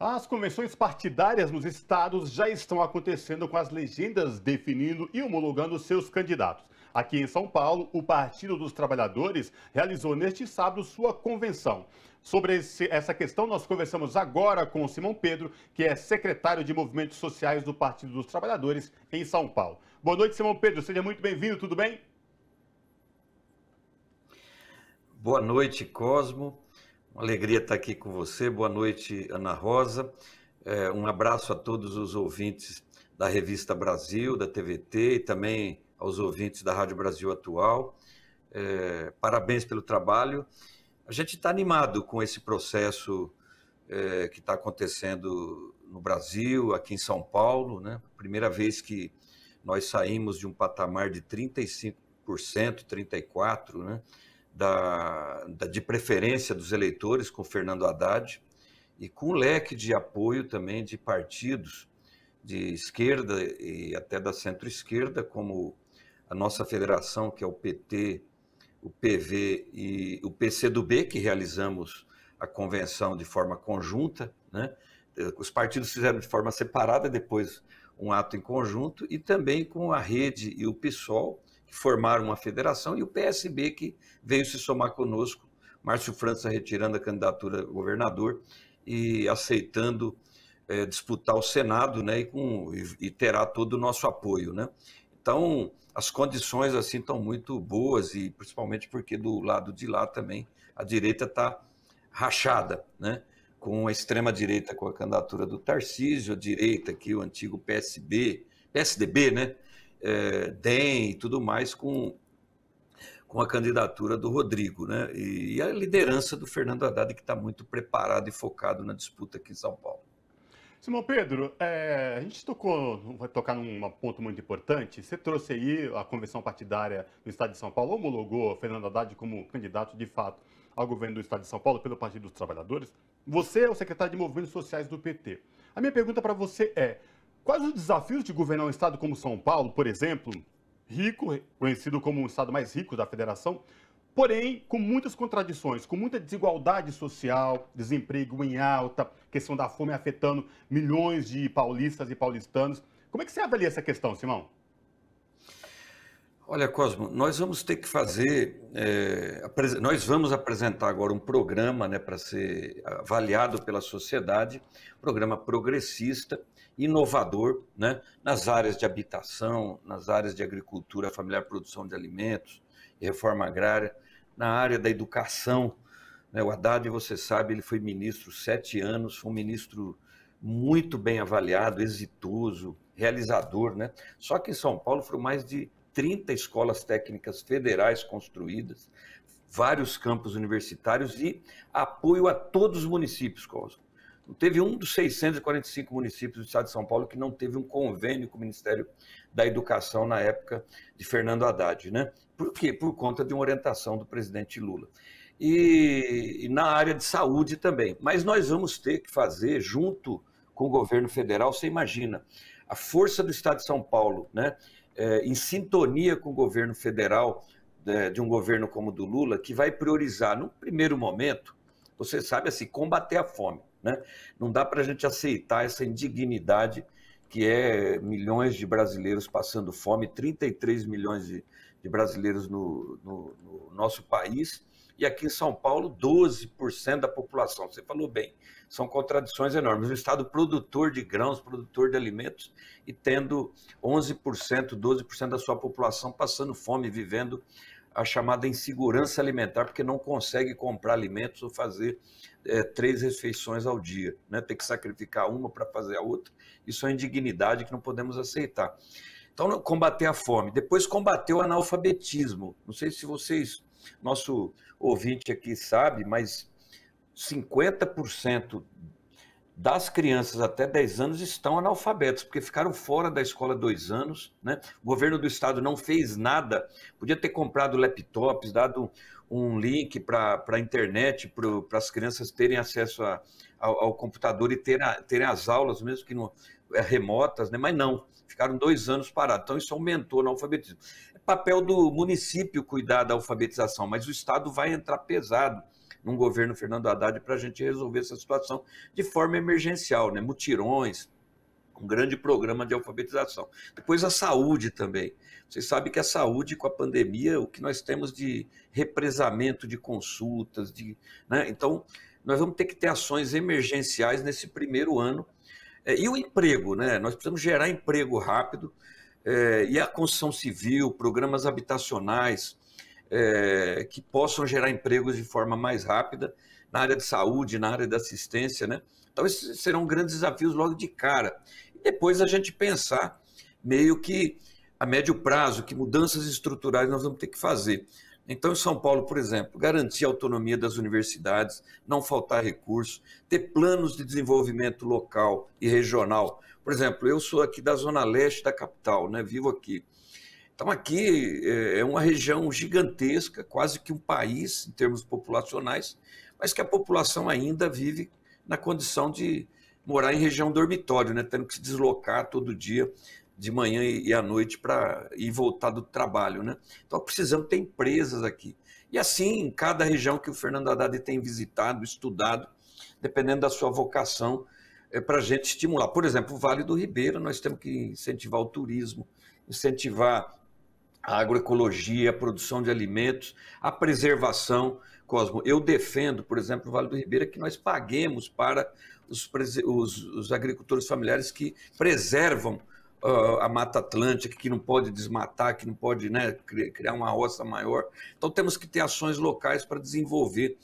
As convenções partidárias nos estados já estão acontecendo com as legendas definindo e homologando seus candidatos. Aqui em São Paulo, o Partido dos Trabalhadores realizou neste sábado sua convenção. Sobre esse, essa questão, nós conversamos agora com o Simão Pedro, que é secretário de Movimentos Sociais do Partido dos Trabalhadores em São Paulo. Boa noite, Simão Pedro. Seja muito bem-vindo. Tudo bem? Boa noite, Cosmo. Uma alegria estar aqui com você. Boa noite, Ana Rosa. É, um abraço a todos os ouvintes da Revista Brasil, da TVT e também aos ouvintes da Rádio Brasil Atual. É, parabéns pelo trabalho. A gente está animado com esse processo é, que está acontecendo no Brasil, aqui em São Paulo. Né? Primeira vez que nós saímos de um patamar de 35%, 34%, né? da, da, de preferência dos eleitores com Fernando Haddad e com um leque de apoio também de partidos de esquerda e até da centro-esquerda, como a nossa federação, que é o PT, o PV e o PCdoB, que realizamos a convenção de forma conjunta. Né? Os partidos fizeram de forma separada, depois um ato em conjunto, e também com a rede e o PSOL, formaram uma federação, e o PSB que veio se somar conosco, Márcio França retirando a candidatura a governador e aceitando é, disputar o Senado, né, e, com, e, e terá todo o nosso apoio, né. Então, as condições assim estão muito boas e principalmente porque do lado de lá também a direita está rachada, né? Com a extrema direita com a candidatura do Tarcísio, a direita que o antigo PSB, PSDB, né? é, eh, DEM e tudo mais com, com a candidatura do Rodrigo, né? E, e a liderança do Fernando Haddad, que está muito preparado e focado na disputa aqui em São Paulo. Simão Pedro, é, a gente tocou, vai tocar num ponto muito importante. Você trouxe aí a convenção partidária do Estado de São Paulo, homologou Fernando Haddad como candidato de fato ao governo do Estado de São Paulo pelo Partido dos Trabalhadores. Você é o secretário de Movimentos Sociais do PT. A minha pergunta para você é: Quais os desafios de governar um estado como São Paulo, por exemplo, rico, conhecido como o estado mais rico da federação, porém com muitas contradições, com muita desigualdade social, desemprego em alta, questão da fome afetando milhões de paulistas e paulistanos. Como é que você avalia essa questão, Simão? Olha, Cosmo, nós vamos ter que fazer, é, nós vamos apresentar agora um programa né, para ser avaliado pela sociedade, programa progressista, inovador né, nas áreas de habitação, nas áreas de agricultura familiar, produção de alimentos, reforma agrária, na área da educação. Né, o Haddad, você sabe, ele foi ministro sete anos, foi um ministro muito bem avaliado, exitoso, realizador. Né? Só que em São Paulo foram mais de 30 escolas técnicas federais construídas, vários campos universitários e apoio a todos os municípios, Costa teve um dos 645 municípios do estado de São Paulo que não teve um convênio com o Ministério da Educação na época de Fernando Haddad, né? Por quê? Por conta de uma orientação do presidente Lula. E, e na área de saúde também. Mas nós vamos ter que fazer junto com o governo federal, você imagina, a força do estado de São Paulo, né? É, em sintonia com o governo federal, de, é, de um governo como o do Lula, que vai priorizar, no primeiro momento, você sabe assim, combater a fome. Né? Não dá para a gente aceitar essa indignidade que é milhões de brasileiros passando fome, 33 milhões de, de brasileiros no, no, no, nosso país, e aqui em São Paulo, 12% da população. Você falou bem, são contradições enormes. O Estado produtor de grãos, produtor de alimentos, e tendo 11%, 12% da sua população passando fome, vivendo a chamada insegurança alimentar, porque não consegue comprar alimentos ou fazer é, três refeições ao dia, né? que sacrificar uma para fazer a outra. Isso é indignidade que não podemos aceitar. Então, combater a fome. Depois, combater o analfabetismo. Não sei se vocês, nosso ouvinte aqui sabe, mas 50% das crianças até 10 anos estão analfabetos, porque ficaram fora da escola dois anos. Né? O governo do estado não fez nada, podia ter comprado laptops, dado um link para a internet, para as crianças terem acesso a, ao, ao, computador e terem, terem as aulas, mesmo que não, é, remotas, né? mas não, ficaram dois anos parados. Então isso aumentou o analfabetismo. É papel do município cuidar da alfabetização, mas o estado vai entrar pesado num governo Fernando Haddad para a gente resolver essa situação de forma emergencial, né? Mutirões, um grande programa de alfabetização. Depois a saúde também. Vocês sabem que a saúde, com a pandemia, o que nós temos de represamento de consultas, de, né? então nós vamos ter que ter ações emergenciais nesse primeiro ano. É, e o emprego, né? nós precisamos gerar emprego rápido, é, e a construção civil, programas habitacionais, é, que possam gerar empregos de forma mais rápida na área de saúde, na área da assistência, né? Talvez então, esses serão grandes desafios logo de cara. E depois a gente pensar meio que a médio prazo, que mudanças estruturais nós vamos ter que fazer. Então, em São Paulo, por exemplo, garantir a autonomia das universidades, não faltar recursos, ter planos de desenvolvimento local e regional. Por exemplo, eu sou aqui da zona leste da capital, né? vivo aqui. Então, aqui é, é uma região gigantesca, quase que um país em termos populacionais, mas que a população ainda vive na condição de morar em região dormitório, né? tendo que se deslocar todo dia, de manhã e à noite, para ir voltar do trabalho. Né? Então, precisamos ter empresas aqui. E assim, em cada região que o Fernando Haddad tem visitado, estudado, dependendo da sua vocação, é para a gente estimular. Por exemplo, o Vale do Ribeira, nós temos que incentivar o turismo, incentivar a agroecologia, a produção de alimentos, a preservação, Cosmo. Eu defendo, por exemplo, o Vale do Ribeira, que nós paguemos para os, os, os agricultores familiares que preservam uh, a Mata Atlântica, que não pode desmatar, que não pode né, criar uma roça maior. Então, temos que ter ações locais para desenvolver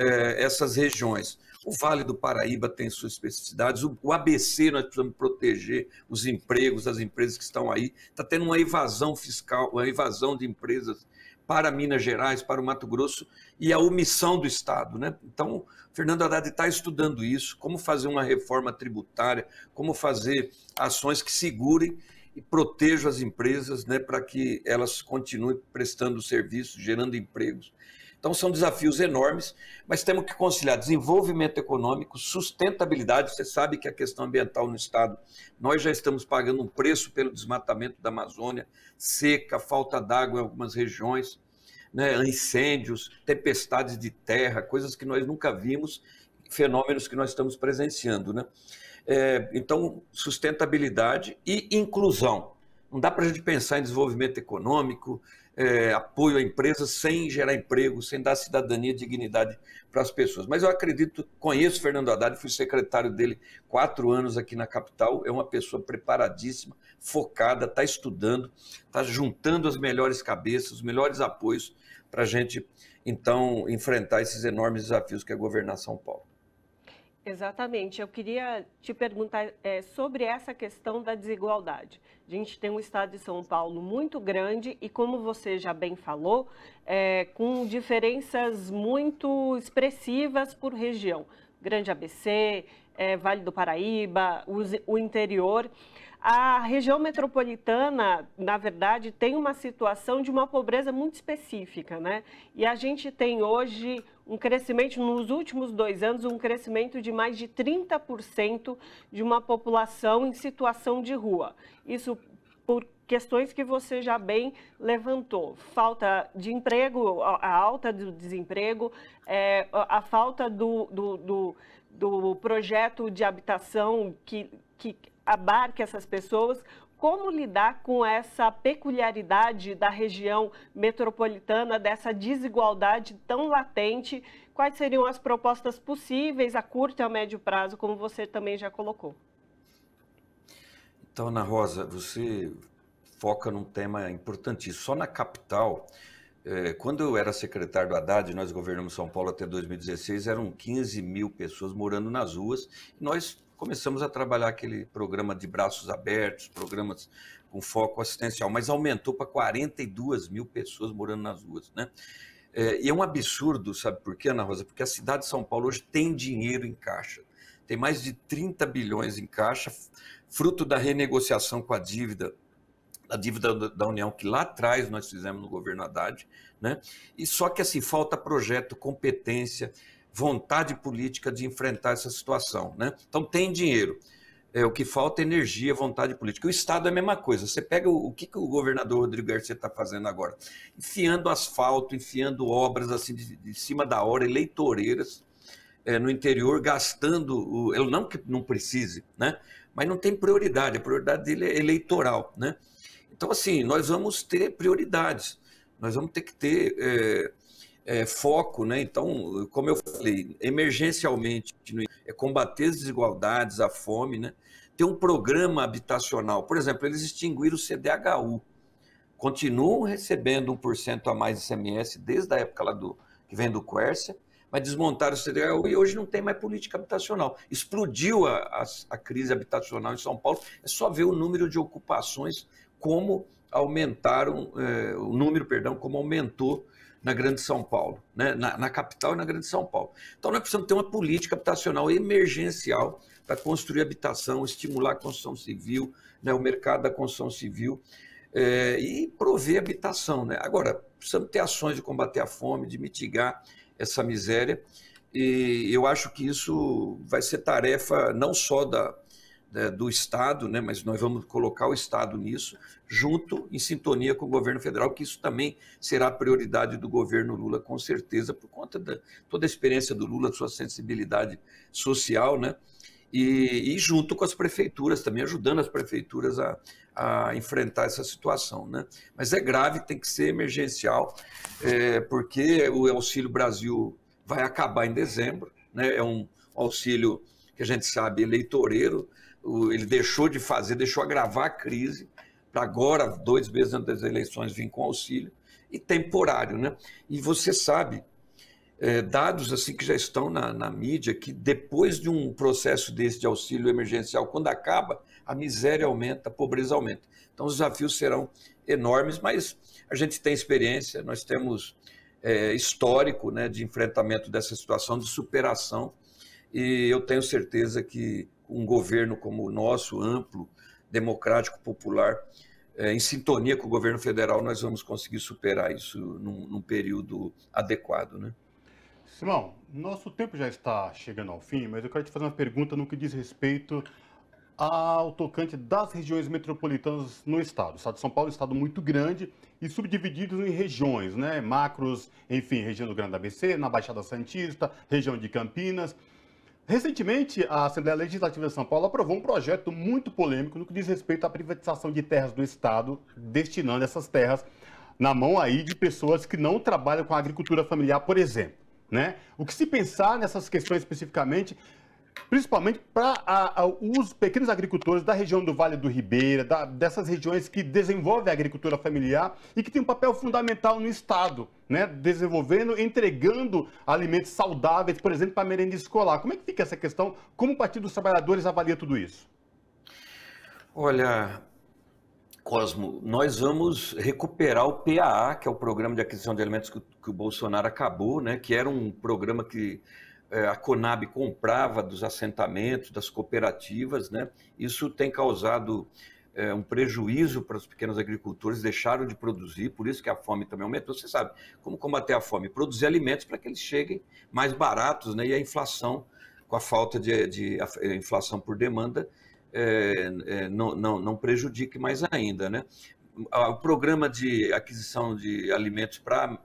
eh, essas regiões. O Vale do Paraíba tem suas especificidades, o, ABC nós precisamos proteger os empregos, as empresas que estão aí. Está tendo uma evasão fiscal, uma evasão de empresas para Minas Gerais, para o Mato Grosso e a omissão do Estado. Né? Então, Fernando Haddad está estudando isso, como fazer uma reforma tributária, como fazer ações que segurem e protejam as empresas né, para que elas continuem prestando serviços, gerando empregos. Então, são desafios enormes, mas temos que conciliar desenvolvimento econômico, sustentabilidade. Você sabe que a questão ambiental no Estado, nós já estamos pagando um preço pelo desmatamento da Amazônia, seca, falta d'água em algumas regiões, né, incêndios, tempestades de terra, coisas que nós nunca vimos, fenômenos que nós estamos presenciando. Né? É, então, sustentabilidade e inclusão. Não dá para a gente pensar em desenvolvimento econômico, é, apoio a empresas sem gerar emprego, sem dar cidadania e dignidade para as pessoas. Mas eu acredito, conheço Fernando Haddad, fui secretário dele quatro anos aqui na capital, é uma pessoa preparadíssima, focada, está estudando, está juntando as melhores cabeças, os melhores apoios para a gente, então, enfrentar esses enormes desafios que é governar São Paulo. Exatamente. Eu queria te perguntar é, sobre essa questão da desigualdade. A gente tem um estado de São Paulo muito grande e, como você já bem falou, é, com diferenças muito expressivas por região. Grande ABC, é, Vale do Paraíba, o, o interior. A região metropolitana, na verdade, tem uma situação de uma pobreza muito específica, né? E a gente tem hoje um crescimento, nos últimos dois anos, um crescimento de mais de 30% de uma população em situação de rua. Isso por questões que você já bem levantou. Falta de emprego, a alta do desemprego, é, a falta do, do, do, do projeto de habitação que, que abarque essas pessoas, como lidar com essa peculiaridade da região metropolitana, dessa desigualdade tão latente? Quais seriam as propostas possíveis a curto e a médio prazo, como você também já colocou? Então, Ana Rosa, você foca num tema importantíssimo. Só na capital, é, quando eu era secretário do Haddad, nós governamos São Paulo até 2016, eram 15 mil pessoas morando nas ruas. Nós começamos a trabalhar aquele programa de braços abertos, programas com foco assistencial, mas aumentou para 42 mil pessoas morando nas ruas, né? É, e é um absurdo, sabe por quê, Ana Rosa? Porque a cidade de São Paulo hoje tem dinheiro em caixa. Tem mais de 30 bilhões em caixa, fruto da renegociação com a dívida, a dívida da União que lá atrás nós fizemos no governo Haddad, né? E só que assim falta projeto, competência, vontade política de enfrentar essa situação. Né? Então, tem dinheiro. É, o que falta é energia, vontade política. O Estado é a mesma coisa. Você pega o, o que, que o governador Rodrigo Garcia está fazendo agora? Enfiando asfalto, enfiando obras assim de, de cima da hora, eleitoreiras, é, no interior, gastando. O, não que não precise, né? mas não tem prioridade. A prioridade dele é eleitoral. Né? Então, assim, nós vamos ter prioridades. Nós vamos ter que ter. É, é, foco, né? Então, como eu falei, emergencialmente né, é combater as desigualdades, a fome, né? Ter um programa habitacional. Por exemplo, eles extinguiram o CDHU. Continuam recebendo 1% a mais de ICMS desde a época lá do que vem do Quércia, mas desmontaram o CDHU e hoje não tem mais política habitacional. Explodiu a, a, a crise habitacional em São Paulo. É só ver o número de ocupações, como aumentaram, é, o número, perdão, como aumentou na Grande São Paulo, né? na, na capital e na Grande São Paulo. Então, nós precisamos ter uma política habitacional emergencial para construir habitação, estimular a construção civil, né? o mercado da construção civil é, e prover habitação. Né? Agora, precisamos ter ações de combater a fome, de mitigar essa miséria, e eu acho que isso vai ser tarefa não só da, né, do Estado, né, mas nós vamos colocar o Estado nisso, junto, em sintonia com o governo federal, que isso também será prioridade do governo Lula, com certeza, por conta da toda a experiência do Lula, sua sensibilidade social, né? E, e, junto com as prefeituras também, ajudando as prefeituras a, a, enfrentar essa situação. Né? Mas é grave, tem que ser emergencial, é, porque o Auxílio Brasil vai acabar em dezembro, né? é um auxílio que a gente sabe eleitoreiro, ele deixou de fazer, deixou agravar a crise, para agora, dois meses antes das eleições, vir com auxílio, e temporário, né? E você sabe, é, dados assim que já estão na, na mídia, que depois de um processo desse de auxílio emergencial, quando acaba, a miséria aumenta, a pobreza aumenta. Então os desafios serão enormes, mas a gente tem experiência, nós temos é, histórico né, de enfrentamento dessa situação, de superação, e eu tenho certeza que um governo como o nosso, amplo, democrático, popular, é, em sintonia com o governo federal, nós vamos conseguir superar isso num, num período adequado. Né? Simão, nosso tempo já está chegando ao fim, mas eu quero te fazer uma pergunta no que diz respeito ao tocante das regiões metropolitanas no estado. O estado de São Paulo é um estado muito grande e subdividido em regiões, né? Macros, enfim, região do Grande ABC, na Baixada Santista, região de Campinas. Recentemente, a Assembleia Legislativa de São Paulo aprovou um projeto muito polêmico no que diz respeito à privatização de terras do Estado, destinando essas terras na mão aí de pessoas que não trabalham com a agricultura familiar, por exemplo. Né? O que se pensar nessas questões especificamente principalmente para os pequenos agricultores da região do Vale do Ribeira, da, dessas regiões que desenvolvem a agricultura familiar e que tem um papel fundamental no Estado, né? desenvolvendo, entregando alimentos saudáveis, por exemplo, para a merenda escolar. Como é que fica essa questão? Como o Partido dos Trabalhadores avalia tudo isso? Olha, Cosmo, nós vamos recuperar o PAA, que é o Programa de Aquisição de Alimentos que, que o Bolsonaro acabou, né? que era um programa que é, a Conab comprava dos assentamentos, das cooperativas, né? Isso tem causado é, um prejuízo para os pequenos agricultores, deixaram de produzir, por isso que a fome também aumentou. Você sabe como combater a fome? Produzir alimentos para que eles cheguem mais baratos, né? E a inflação, com a falta de, de a eh, inflação por demanda, é, é, não, não, não prejudique mais ainda, né? O programa de aquisição de alimentos para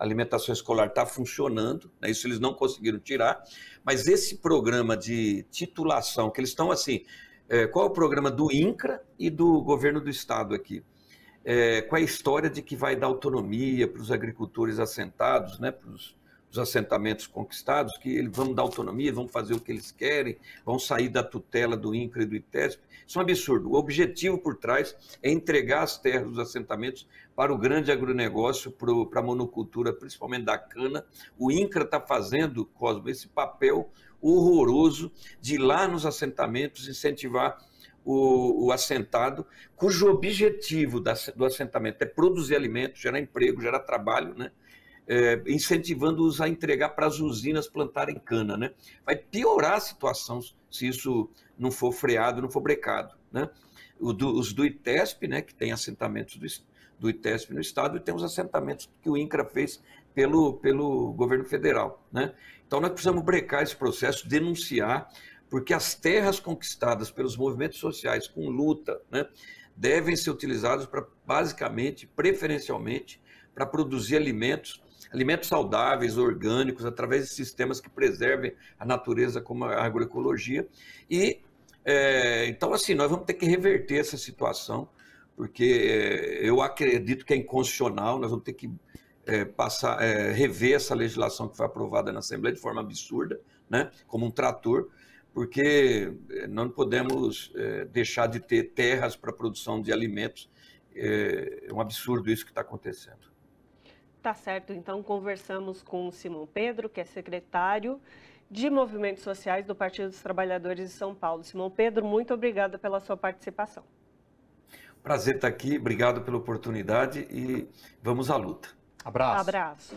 a alimentação escolar está funcionando, né? isso eles não conseguiram tirar, mas esse programa de titulação, que eles estão assim, é, qual é o programa do INCRA e do governo do estado aqui? É, a história de que vai dar autonomia para os agricultores assentados, né, para os os assentamentos conquistados, que eles vão dar autonomia, vão fazer o que eles querem, vão sair da tutela do INCRE e do ITESP. Isso é um absurdo. O objetivo por trás é entregar as terras dos assentamentos para o grande agronegócio, para a monocultura, principalmente da cana. O INCRA está fazendo, Cosmo, esse papel horroroso de ir lá nos assentamentos incentivar o, o, assentado, cujo objetivo da, do assentamento é produzir alimento, gerar emprego, gerar trabalho, né? é, incentivando-os a entregar para as usinas plantarem cana. Né? Vai piorar a situação se isso não for freado, não for brecado. Né? Do, os do ITESP, né, que tem assentamentos do, do ITESP no Estado, e tem os assentamentos que o INCRA fez pelo, pelo governo federal. Né? Então nós precisamos brecar esse processo, denunciar, porque as terras conquistadas pelos movimentos sociais com luta né, devem ser utilizadas para, basicamente, preferencialmente, para produzir alimentos alimentos saudáveis, orgânicos, através de sistemas que preservem a natureza como a agroecologia. E, é, então, assim, nós vamos ter que reverter essa situação, porque é, eu acredito que é inconstitucional, nós vamos ter que é, passar, é, rever essa legislação que foi aprovada na Assembleia de forma absurda, né, como um trator, porque é, não podemos é, deixar de ter terras para produção de alimentos. É um absurdo isso que está acontecendo. Tá certo, então conversamos com o Simão Pedro, que é secretário de Movimentos Sociais do Partido dos Trabalhadores de São Paulo. Simão Pedro, muito obrigada pela sua participação. Prazer estar aqui, obrigado pela oportunidade e vamos à luta. Abraço. Abraço.